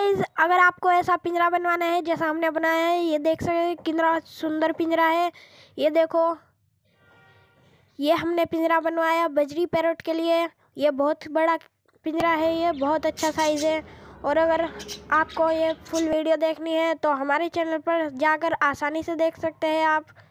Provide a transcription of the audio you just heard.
guys अगर आपको ऐसा पिंजरा बनवाना है जैसा हमने बनाया है ये देख सकते हैं कितना सुंदर पिंजरा है ये देखो ये हमने पिंजरा बनवाया बजरी पैरट के लिए ये बहुत बड़ा पिंजरा है ये बहुत अच्छा साइज़ है और अगर आपको ये फुल वीडियो देखनी है तो हमारे चैनल पर जाकर आसानी से देख सकते हैं आप